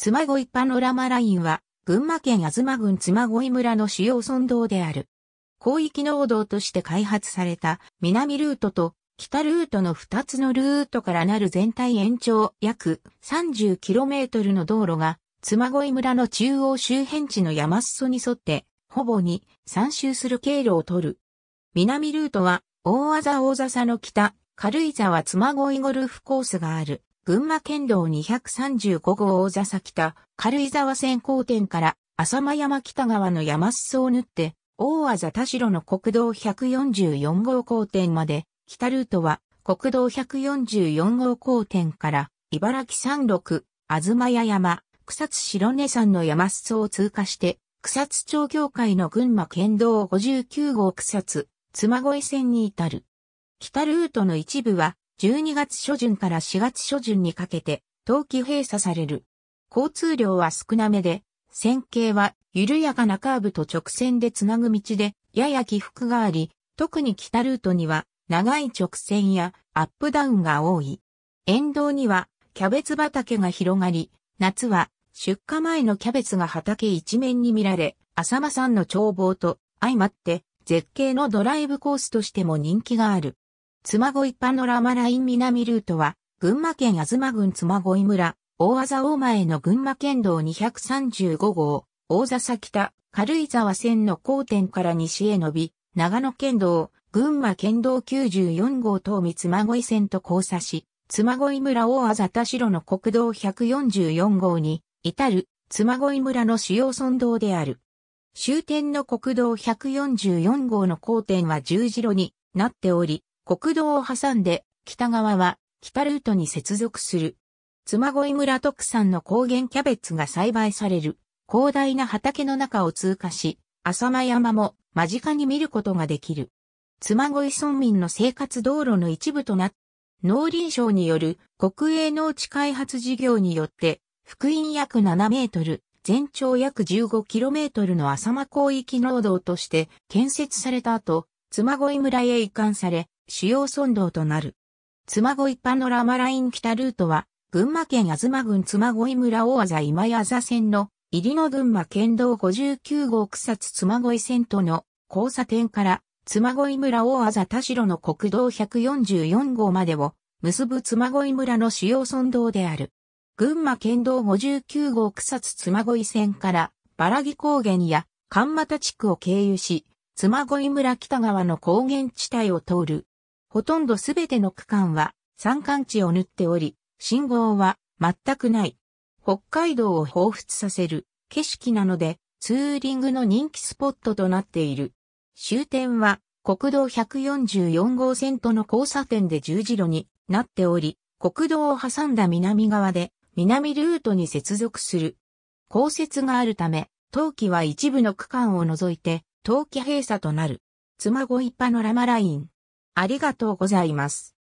妻恋パノラマラインは、群馬県妻郡妻恋村の主要村道である。広域農道として開発された南ルートと北ルートの2つのルートからなる全体延長約 30km の道路が、妻恋村の中央周辺地の山裾に沿って、ほぼに3周する経路を取る。南ルートは、大技大笹の北、軽井沢妻恋ゴルフコースがある。群馬県道235号大座崎田、軽井沢線交点から浅間山北側の山裾を縫って、大和田田代の国道144号交点まで、北ルートは国道144号交点から茨城山麓、東屋山、草津白根山の山裾を通過して、草津町協会の群馬県道59号草津、妻越線に至る。北ルートの一部は12月初旬から4月初旬にかけて、冬季閉鎖される。交通量は少なめで、線形は緩やかなカーブと直線でつなぐ道で、やや起伏があり、特に北ルートには長い直線やアップダウンが多い。沿道にはキャベツ畑が広がり、夏は出荷前のキャベツが畑一面に見られ、浅間山の眺望と相まって絶景のドライブコースとしても人気がある。妻恋パノラマライン南ルートは、群馬県東郡妻恋村、大技大前の群馬県道235号、大座先田、軽井沢線の交点から西へ伸び、長野県道、群馬県道94号東三妻恋線と交差し、妻恋村大字田代の国道144号に、至る、妻恋村の主要村道である。終点の国道144号の交点は十字路になっており、国道を挟んで北側は北ルートに接続する。妻恋村特産の高原キャベツが栽培される広大な畑の中を通過し、浅間山も間近に見ることができる。妻恋村民の生活道路の一部となった。農林省による国営農地開発事業によって、福音約7メートル、全長約15キロメートルの浅間広域農道として建設された後、妻恋村へ移管され、主要村道となる。妻恋パノラマライン北ルートは、群馬県東郡妻恋村大字今谷座線の入野群馬県道59号草津妻恋線との交差点から妻恋村大字田代の国道144号までを結ぶ妻恋村の主要村道である。群馬県道59号草津妻恋線からバラギ高原や神俣地区を経由し、妻恋村北側の高原地帯を通るほとんどすべての区間は山間地を縫っており、信号は全くない。北海道を彷彿させる景色なので、ツーリングの人気スポットとなっている。終点は国道144号線との交差点で十字路になっており、国道を挟んだ南側で南ルートに接続する。降雪があるため、冬季は一部の区間を除いて冬季閉鎖となる。妻一パノラマライン。ありがとうございます。